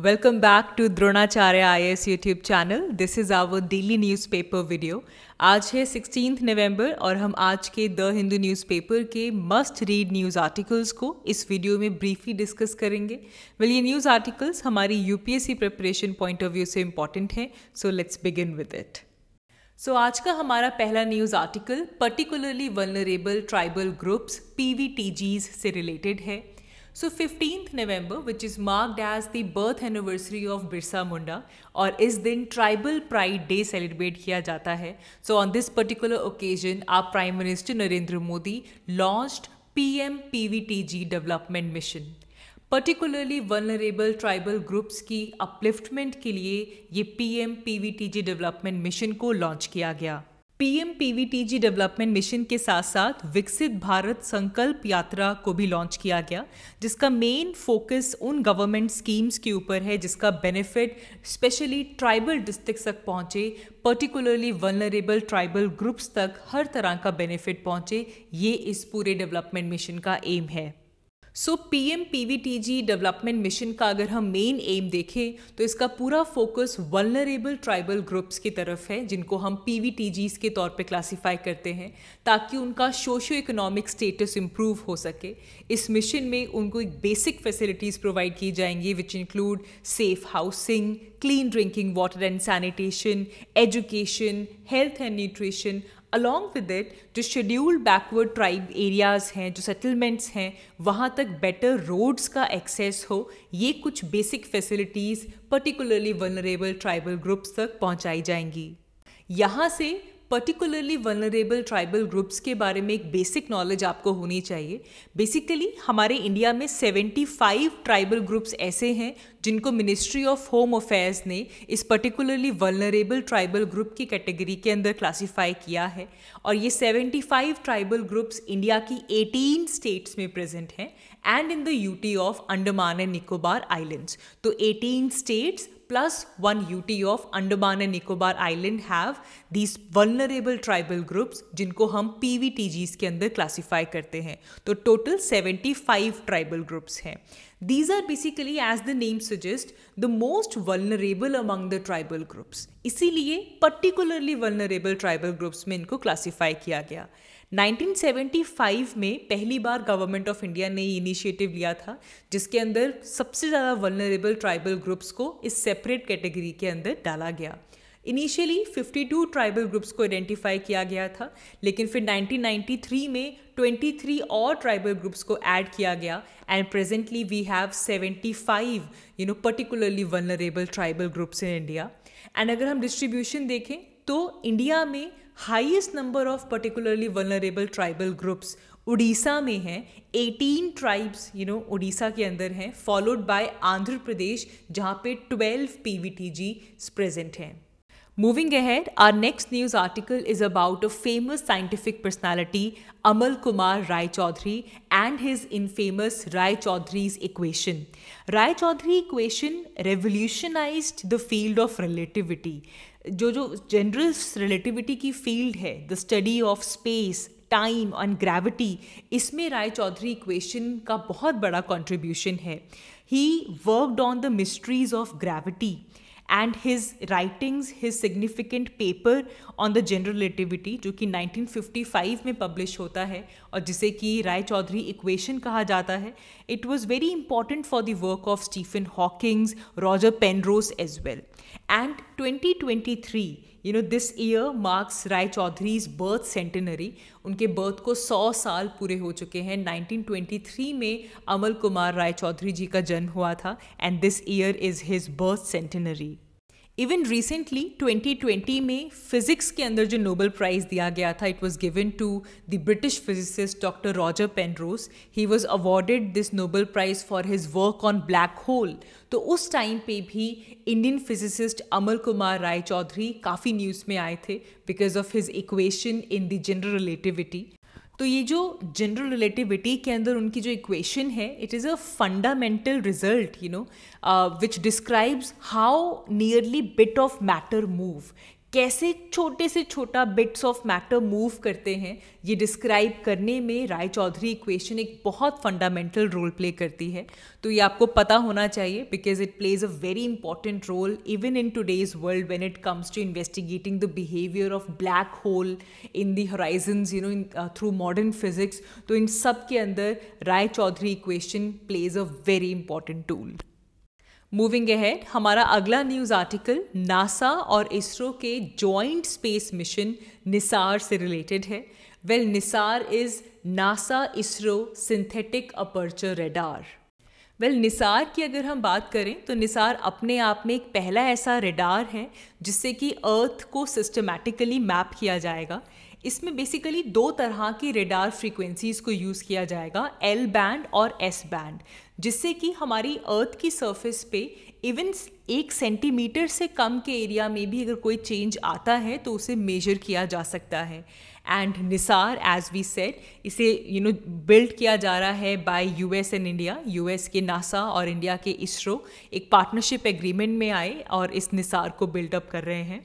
Welcome back to Dronacharya एस YouTube channel this is our daily paper video आज है sixteen नवंबर और हम आज के द हिंदू न्यूज़पेपर के मस्ट रीड न्यूज़ आर्टिकल्स को इस वीडियो में ब्रीफली डिस्कस करेंगे वेल ये न्यूज़ आर्टिकल्स हमारी UPSC preparation point of view से इंपॉर्टेंट हैं so let's begin with it so आज का हमारा पहला news article particularly vulnerable tribal groups P से रिलेटेड है सो फिफ्टीन नवम्बर which is marked as the birth anniversary of Birsa Munda और इस दिन ट्राइबल प्राइड डे सेलिब्रेट किया जाता है so on this particular occasion आप prime minister Narendra Modi launched PM PVTG development mission particularly vulnerable tribal groups की अपलिफ्टमेंट के लिए ये पीएम पीवीटीजी डेवलपमेंट मिशन को लॉन्च किया गया पीएम पीवीटीजी डेवलपमेंट मिशन के साथ साथ विकसित भारत संकल्प यात्रा को भी लॉन्च किया गया जिसका मेन फोकस उन गवर्नमेंट स्कीम्स के ऊपर है जिसका बेनिफिट स्पेशली ट्राइबल डिस्ट्रिक्ट तक पहुंचे पर्टिकुलरली वनरेबल ट्राइबल ग्रुप्स तक हर तरह का बेनिफिट पहुंचे ये इस पूरे डेवलपमेंट मिशन का एम है so PM PVTG development mission का अगर हम मेन एम देखें तो इसका पूरा फोकस वनरेबल ट्राइबल ग्रुप्स की तरफ है जिनको हम पी के तौर पे क्लासिफाई करते हैं ताकि उनका सोशो इकोनॉमिक स्टेटस इम्प्रूव हो सके इस मिशन में उनको एक बेसिक फैसिलिटीज़ प्रोवाइड की जाएंगी which include safe housing clean drinking water and sanitation education health and nutrition along with it जो शेड्यूल्ड बैकवर्ड ट्राइब एरियाज़ हैं जो सेटलमेंट्स हैं वहाँ तक बेटर रोड्स का एक्सेस हो ये कुछ basic facilities particularly vulnerable tribal groups तक पहुँचाई जाएंगी यहाँ से पर्टिकुलरली वनरेबल ट्राइबल ग्रुप्स के बारे में एक बेसिक नॉलेज आपको होनी चाहिए बेसिकली हमारे इंडिया में 75 ट्राइबल ग्रुप्स ऐसे हैं जिनको मिनिस्ट्री ऑफ होम अफेयर्स ने इस पर्टिकुलरली वनरेबल ट्राइबल ग्रुप की कैटेगरी के अंदर क्लासिफाई किया है और ये 75 ट्राइबल ग्रुप्स इंडिया की 18 स्टेट्स में प्रेजेंट हैं and in the UT of Andaman and Nicobar islands तो 18 states plus one UT of Andaman and Nicobar Island have these vulnerable tribal groups जिनको हम PVTGs के अंदर classify करते हैं तो total 75 tribal groups हैं These are basically, as the name suggest the most vulnerable among the tribal groups. इसीलिए particularly vulnerable tribal groups में इनको classify किया गया 1975 में पहली बार गवर्नमेंट ऑफ इंडिया ने ये इनिशिएटिव लिया था जिसके अंदर सबसे ज़्यादा वनरेबल ट्राइबल ग्रुप्स को इस सेपरेट कैटेगरी के अंदर डाला गया इनिशियली 52 ट्राइबल ग्रुप्स को आइडेंटिफाई किया गया था लेकिन फिर 1993 में 23 और ट्राइबल ग्रुप्स को ऐड किया गया and presently we have 75 you know particularly vulnerable tribal groups in India and अगर हम डिस्ट्रीब्यूशन देखें तो इंडिया में highest number of particularly vulnerable tribal groups Orissa में हैं 18 ट्राइब्स यू नो उड़ीसा के अंदर हैं फॉलोड बाय आंध्र प्रदेश जहाँ पे 12 पीवीटीजी प्रेजेंट हैं moving ahead our next news article is about a famous scientific personality Amal Kumar Ray Chaudhuri and his infamous Ray Chaudhuri's equation Ray Chaudhuri equation revolutionised the field of relativity जो जो जनरल रिलेटिविटी की field है the study of space time and gravity इसमें Ray Chaudhuri equation का बहुत बड़ा contribution है he worked on the mysteries of gravity and his writings his significant paper on the general relativity जो कि 1955 में पब्लिश होता है और जिसे कि राय चौधरी इक्वेशन कहा जाता है it was very important for the work of Stephen Hawking's Roger Penrose as well and 2023 you know this year marks Ray Chaudhuri's birth centenary उनके बर्थ को सौ साल पूरे हो चुके हैं 1923 में अमल कुमार राय चौधरी जी का जन्म हुआ था and this year is his birth centenary even recently 2020 में फिजिक्स के अंदर जो नोबल प्राइज़ दिया गया था it was given to the British physicist doctor Roger Penrose he was awarded this Nobel prize for his work on black hole तो उस time पे भी इंडियन फिजिसिस्ट अमर कुमार राय चौधरी काफ़ी न्यूज़ में आए थे because of his equation in the general relativity तो ये जो जनरल रिलेटिविटी के अंदर उनकी जो इक्वेशन है it is a fundamental result you know which describes how nearly bit of matter move कैसे छोटे से छोटा बिट्स ऑफ मैटर मूव करते हैं ये डिस्क्राइब करने में राय चौधरी इक्वेशन एक बहुत फंडामेंटल रोल प्ले करती है तो ये आपको पता होना चाहिए because it plays a very important role even in today's world when it comes to investigating the behaviour of black hole in the horizons you know through modern physics तो इन सब के अंदर Ray Chaudhuri equation plays a very important tool moving ahead हमारा अगला news article NASA और इसरो के joint space mission Nisar से रिलेटेड है well NISAR is NASA ISRO synthetic aperture radar well NISAR की अगर हम बात करें तो निसार अपने आप में एक पहला ऐसा रेडार है जिससे कि अर्थ को सिस्टमेटिकली मैप किया जाएगा इसमें बेसिकली दो तरह की रेडार फ्रीक्वेंसीज़ को यूज़ किया जाएगा एल बैंड और एस बैंड जिससे कि हमारी अर्थ की सरफेस पे इवन एक सेंटीमीटर से कम के एरिया में भी अगर कोई चेंज आता है तो उसे मेजर किया जा सकता है and NISAR as we said इसे यू नो बिल्ड किया जा रहा है by US and India US के नासा और इंडिया के इसरो एक पार्टनरशिप एग्रीमेंट में आए और इस निसार को बिल्डअप कर रहे हैं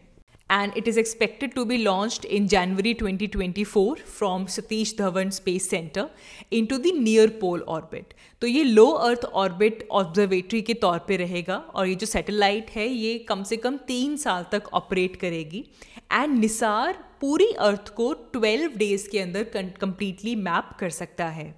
and it is expected to be launched in January 2024 from Satish Dhawan Space Center into the near pole orbit. तो ये लो अर्थ ऑर्बिट ऑब्जर्वेटरी के तौर पे रहेगा और ये जो सैटेलाइट है ये कम से कम तीन साल तक ऑपरेट करेगी एंड निसार पूरी अर्थ को 12 डेज के अंदर कंप्लीटली मैप कर सकता है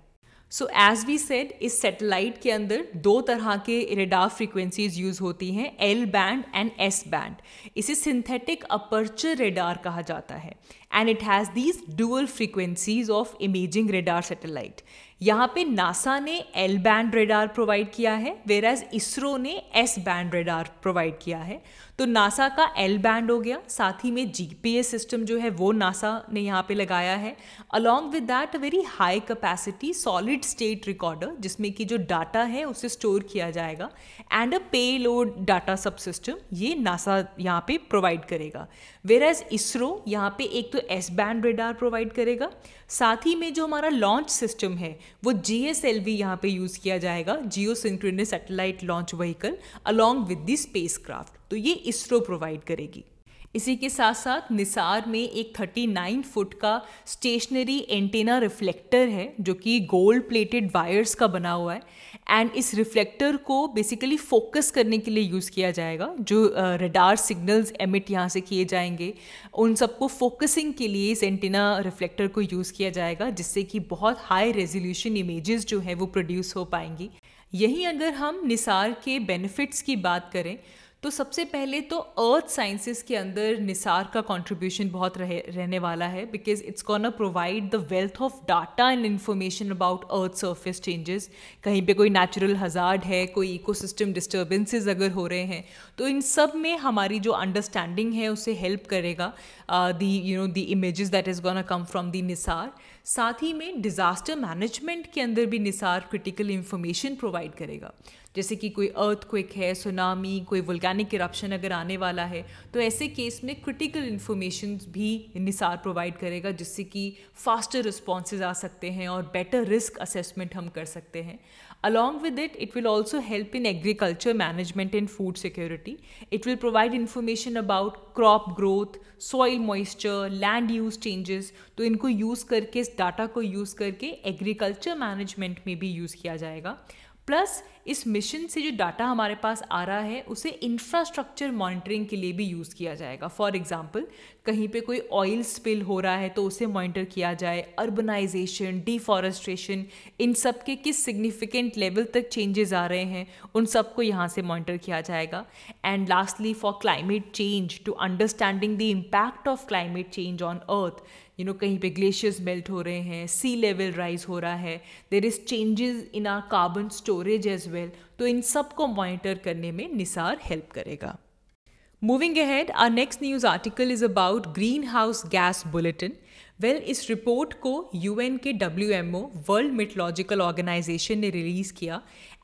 सो एज वी सेड इस सैटेलाइट के अंदर दो तरह के रेडार फ्रीक्वेंसीज यूज़ होती हैं L band and S band इसे सिंथेटिक अपर्चर रेडार कहा जाता है and it has these dual frequencies of imaging radar satellite यहाँ पे नासा ने एल बैंड रेडार प्रोवाइड किया है वेर एज इसरो ने एस बैंड रेडार प्रोवाइड किया है तो नासा का एल बैंड हो गया साथ ही में जीपीएस सिस्टम जो है वो नासा ने यहाँ पे लगाया है along with that very high capacity solid state recorder जिसमें कि जो डाटा है उसे स्टोर किया जाएगा and a payload data subsystem ये नासा यहाँ पे प्रोवाइड करेगा वेर एज इसरो यहाँ पे एक तो एस बैंड रेडार प्रोवाइड करेगा साथ ही में जो हमारा लॉन्च सिस्टम है वो जी एस एल वी यहाँ पर यूज़ किया जाएगा geosynchronous satellite launch vehicle along with the spacecraft तो ये इसरो प्रोवाइड करेगी इसी के साथ साथ निसार में एक 39 फुट का स्टेशनरी एंटेना रिफ्लेक्टर है जो कि गोल्ड प्लेटेड वायर्स का बना हुआ है एंड इस रिफ्लेक्टर को बेसिकली फोकस करने के लिए यूज़ किया जाएगा जो रडार सिग्नल्स एमिट यहाँ से किए जाएंगे उन सबको फोकसिंग के लिए इस एंटेना रिफ्लेक्टर को यूज़ किया जाएगा जिससे कि बहुत हाई रेजोल्यूशन इमेजेस जो है वो प्रोड्यूस हो पाएंगी यहीं अगर हम निसार के बेनिफिट्स की बात करें तो सबसे पहले तो अर्थ साइंसेस के अंदर निसार का कंट्रीब्यूशन बहुत रहे रहने वाला है because it's can provide the wealth of data and information about earth surface changes कहीं पे कोई नेचुरल हजार्ड है कोई इकोसिस्टम डिस्टर्बेंसेज अगर हो रहे हैं तो इन सब में हमारी जो अंडरस्टैंडिंग है उसे हेल्प करेगा the you know the image that is a come from the NISAR साथ ही में डिज़ास्टर मैनेजमेंट के अंदर भी निसार क्रिटिकल इन्फॉर्मेशन प्रोवाइड करेगा जैसे कि कोई अर्थ क्विक है सुनामी कोई वुलगैनिक करप्शन अगर आने वाला है तो ऐसे केस में क्रिटिकल इन्फॉर्मेशन भी निसार प्रोवाइड करेगा जिससे कि फास्टर रिस्पॉन्सेज आ सकते हैं और बेटर रिस्क असेसमेंट हम कर सकते हैं Along with it, it will also help in agriculture management and food security. It will provide information about crop growth soil moisture land use changes तो इनको use करके इस data को use करके agriculture management में भी use किया जाएगा प्लस इस मिशन से जो डाटा हमारे पास आ रहा है उसे इंफ्रास्ट्रक्चर मॉनिटरिंग के लिए भी यूज़ किया जाएगा फॉर एग्जाम्पल कहीं पे कोई ऑयल स्पिल हो रहा है तो उसे मॉनिटर किया जाए अर्बनाइजेशन डिफॉरेस्ट्रेशन इन सब के किस सिग्निफिकेंट लेवल तक चेंजेस आ रहे हैं उन सब को यहाँ से मॉनिटर किया जाएगा and lastly for climate change to understanding the impact of climate change on earth you know कहीं पे ग्लेशियर्स मेल्ट हो रहे हैं सी लेवल राइज हो रहा है there is changes in our carbon storage as well तो इन सब को मॉनिटर करने में निसार हेल्प करेगा moving ahead our next news article is about greenhouse gas bulletin well इस रिपोर्ट को यू एन के W M O World Meteorological Organization ने रिलीज़ किया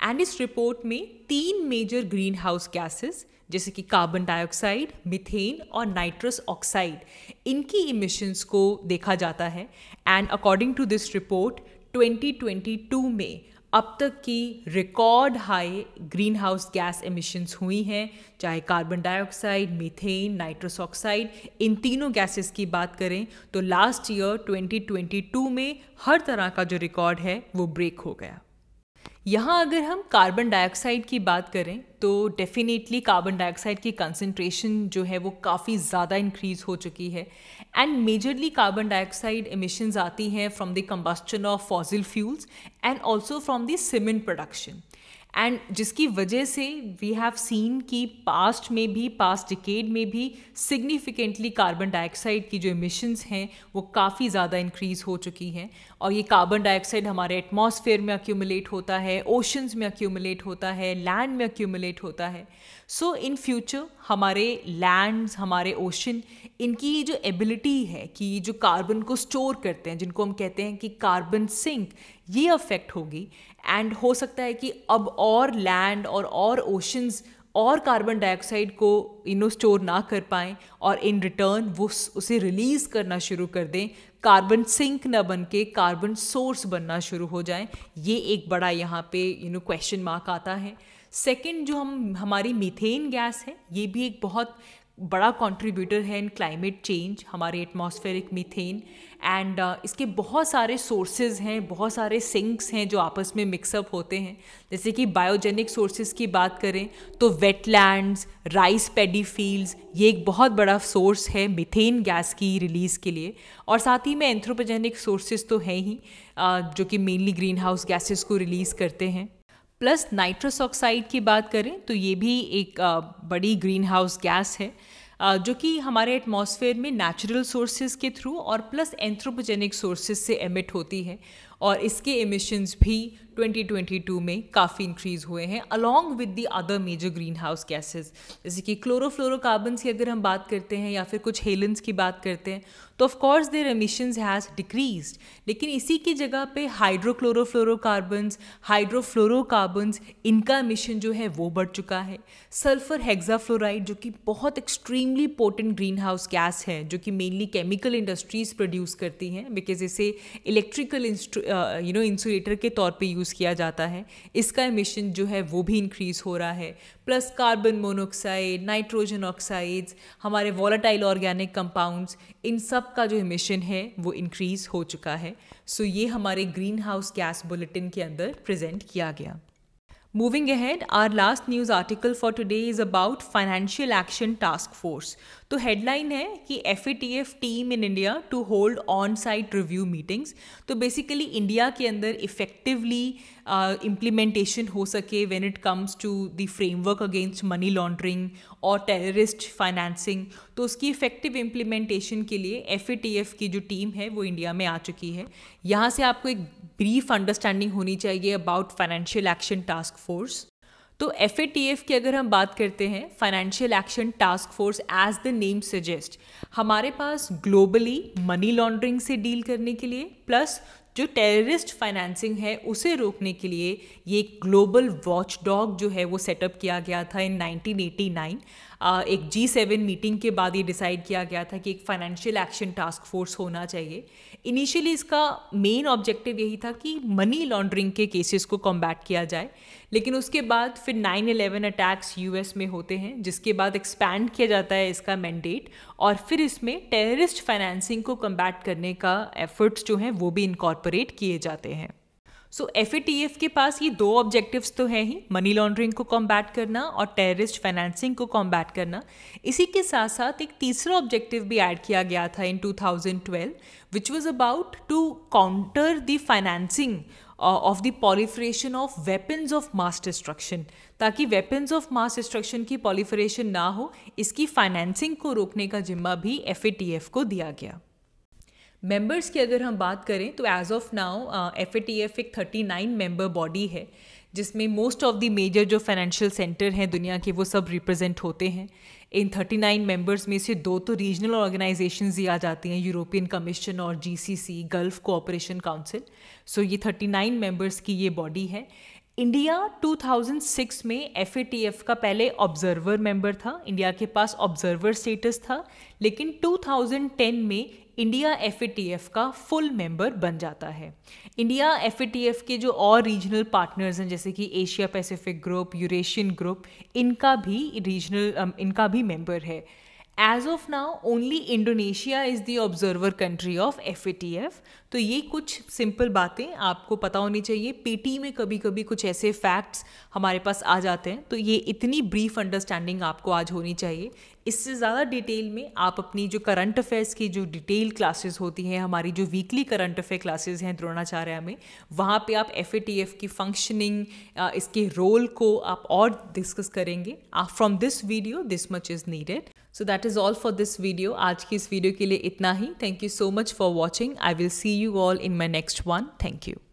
एंड इस रिपोर्ट में तीन मेजर ग्रीन हाउस गैसेस जैसे कि कार्बन डाइऑक्साइड मिथेन और नाइट्रस ऑक्साइड इनकी इमिशंस को देखा जाता है and according to this report 2022 में अब तक की record high greenhouse gas emissions हुई हैं चाहे carbon dioxide methane nitrous oxide इन तीनों गैसेस की बात करें तो लास्ट ईयर 2022 में हर तरह का जो रिकॉर्ड है वो ब्रेक हो गया यहाँ अगर हम कार्बन डाइऑक्साइड की बात करें तो डेफिनेटली कार्बन डाइऑक्साइड की कंसनट्रेशन जो है वो काफ़ी ज़्यादा इंक्रीज हो चुकी है and majorly carbon dioxide emissions आती हैं from the combustion of fossil fuels and also from the cement production and जिसकी वजह से वी हैव सीन कि पास्ट में भी पास्ट डिकेड में भी सिग्निफिकेंटली कार्बन डाइऑक्साइड की जो इमिशंस हैं वो काफ़ी ज़्यादा इंक्रीज़ हो चुकी हैं और ये कार्बन डाइऑक्साइड हमारे एटमॉस्फेयर में अक्यूमुलेट होता है ओशंस में अक्यूमुलेट होता है लैंड में अक्यूमुलेट होता है सो इन फ्यूचर हमारे लैंड्स हमारे ओशन इनकी जो एबिलिटी है कि जो कार्बन को स्टोर करते हैं जिनको हम कहते हैं कि कार्बन सिंक ये अफेक्ट होगी एंड हो सकता है कि अब और लैंड और और ओशंस और कार्बन डाइऑक्साइड को इनो स्टोर ना कर पाएँ और इन रिटर्न वो उसे रिलीज़ करना शुरू कर दें कार्बन सिंक ना बन के कार्बन सोर्स बनना शुरू हो जाए ये एक बड़ा यहाँ पे यू नो क्वेश्चन मार्क आता है सेकेंड जो हम हमारी मीथेन गैस है ये भी एक बहुत बड़ा कंट्रीब्यूटर है इन क्लाइमेट चेंज हमारे एटमॉस्फेरिक मीथेन एंड इसके बहुत सारे सोर्सेज हैं बहुत सारे सिंक्स हैं जो आपस में मिक्सअप होते हैं जैसे कि बायोजेनिक सोर्सेज की बात करें तो वेटलैंड्स राइस पेडी फील्ड्स ये एक बहुत बड़ा सोर्स है मिथेन गैस की रिलीज़ के लिए और साथ ही में एंथ्रोपोजेनिक सोर्सेज तो हैं ही uh, जो कि मेनली ग्रीन हाउस गैसेज को रिलीज़ करते हैं प्लस नाइट्रस ऑक्साइड की बात करें तो ये भी एक बड़ी ग्रीन हाउस गैस है जो कि हमारे एटमॉस्फेयर में नेचुरल सोर्सेज के थ्रू और प्लस एंथ्रोपोजेनिक सोर्सेज से एमिट होती है और इसके इमिशंस भी 2022 में काफ़ी इंक्रीज़ हुए हैं along with the other major greenhouse gases जैसे कि क्लोरोफ्लोरोकार्बन्स की अगर हम बात करते हैं या फिर कुछ हेलेंस की बात करते हैं तो of course their emissions has decrease लेकिन इसी की जगह पे हाइड्रोक्लोरोफ्लोरोकार्बन्स हाइड्रोफ्लोरोकार्बन्स इनका एमिशन जो है वो बढ़ चुका है सल्फर हेक्साफ्लोराइड जो कि बहुत extremely potent greenhouse gas है जो कि मेनली केमिकल इंडस्ट्रीज प्रोड्यूस करती हैं बिकॉज इसे इलेक्ट्रिकल यू नो इंसुलेटर के तौर पे यूज़ किया जाता है इसका एमिशन जो है वो भी इंक्रीज़ हो रहा है plus carbon monoxide nitrogen oxides हमारे वॉलाटाइल ऑर्गेनिक कंपाउंड्स इन सब का जो एमिशन है वो इंक्रीज़ हो चुका है सो so ये हमारे ग्रीन हाउस गैस बुलेटिन के अंदर प्रेजेंट किया गया moving ahead our last news article for today is about Financial Action Task Force तो हेडलाइन है कि F team in India to hold on site review meetings तो बेसिकली इंडिया के अंदर इफेक्टिवली इम्प्लीमेंटेशन uh, हो सके when it comes to the framework against money laundering और terrorist financing तो उसकी इफेक्टिव इम्प्लीमेंटेशन के लिए एफ की जो टीम है वो इंडिया में आ चुकी है यहाँ से आपको एक ब्रीफ अंडरस्टैंडिंग होनी चाहिए about Financial Action Task Force तो एफ की अगर हम बात करते हैं Financial Action Task Force as the name suggest हमारे पास ग्लोबली मनी लॉन्ड्रिंग से डील करने के लिए प्लस जो टेररिस्ट फाइनेंसिंग है उसे रोकने के लिए ये ग्लोबल वॉच डॉग जो है वो सेटअप किया गया था इन 1989 एक जी सेवन मीटिंग के बाद ये डिसाइड किया गया था कि एक फाइनेंशियल एक्शन टास्क फोर्स होना चाहिए इनिशियली इसका मेन ऑब्जेक्टिव यही था कि मनी लॉन्ड्रिंग के केसेस को कॉम्बैट किया जाए लेकिन उसके बाद फिर 9/11 अटैक्स यूएस में होते हैं जिसके बाद एक्सपैंड किया जाता है इसका मैंडेट और फिर इसमें टेररिस्ट फाइनेंसिंग को कम्बैट करने का एफर्ट्स जो हैं वो भी इनकॉर्पोरेट किए जाते हैं सो एफ के पास ये दो ऑब्जेक्टिव्स तो है ही मनी लॉन्ड्रिंग को कॉम्बैट करना और टेररिस्ट फाइनेंसिंग को कॉम्बैट करना इसी के साथ साथ एक तीसरा ऑब्जेक्टिव भी ऐड किया गया था in 2012 which was about to counter the financing of the proliferation of weapons of mass destruction ताकि वेपन्स ऑफ मास डिस्ट्रक्शन की पॉलीफ्रेशन ना हो इसकी फाइनेंसिंग को रोकने का जिम्मा भी एफ को दिया गया मेंबर्स की अगर हम बात करें तो as of now F A T F एक थर्टी नाइन मेम्बर बॉडी है जिसमें मोस्ट ऑफ द मेजर जो फाइनेंशियल सेंटर हैं दुनिया के वो सब रिप्रेजेंट होते हैं इन थर्टी नाइन मेंबर्स में से दो तो रीजनल ऑर्गेनाइजेशन ही आ जाती हैं यूरोपियन कमीशन और G C C Gulf Cooperation Council so ये थर्टी नाइन मेंबर्स की ये बॉडी है इंडिया 2006 में एफ का पहले ऑब्जर्वर मेंबर था इंडिया के पास ऑब्जर्वर स्टेटस था लेकिन 2010 में इंडिया एफ का फुल मेंबर बन जाता है इंडिया एफ के जो और रीजनल पार्टनर्स हैं जैसे कि Asia Pacific group Eurasian group इनका भी रीजनल इनका भी मेंबर है as of now only Indonesia is the observer country of F A T F तो ये कुछ सिंपल बातें आपको पता होनी चाहिए टी में कभी कभी कुछ ऐसे फैक्ट्स हमारे पास आ जाते हैं तो ये इतनी ब्रीफ अंडरस्टैंडिंग आपको आज होनी चाहिए इससे ज़्यादा डिटेल में आप अपनी जो करंट अफेयर्स की जो डिटेल क्लासेस होती हैं हमारी जो वीकली करंट अफेयर क्लासेस हैं द्रोणाचार्य में वहाँ पे आप एफ की फंक्शनिंग इसके रोल को आप और डिस्कस करेंगे from this video this much is needed so that is all for this video आज की इस वीडियो के लिए इतना ही thank you so much for watching I will see you all in my next one thank you